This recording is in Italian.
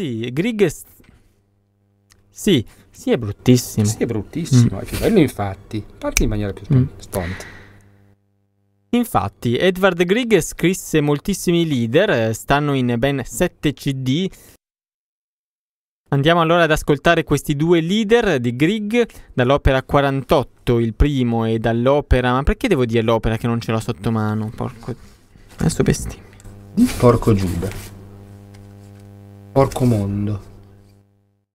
Sì, Grig è... Sì, sì, è bruttissimo. Sì, è bruttissimo. Mm. È più bello, infatti. Parli in maniera più mm. Infatti, Edward Grieg scrisse moltissimi leader, eh, stanno in ben 7 CD. Andiamo allora ad ascoltare questi due leader di Grieg, dall'opera 48, il primo, e dall'opera... Ma perché devo dire l'opera che non ce l'ho sotto mano? Porco... Adesso bestemmia. Porco Giuda porco mondo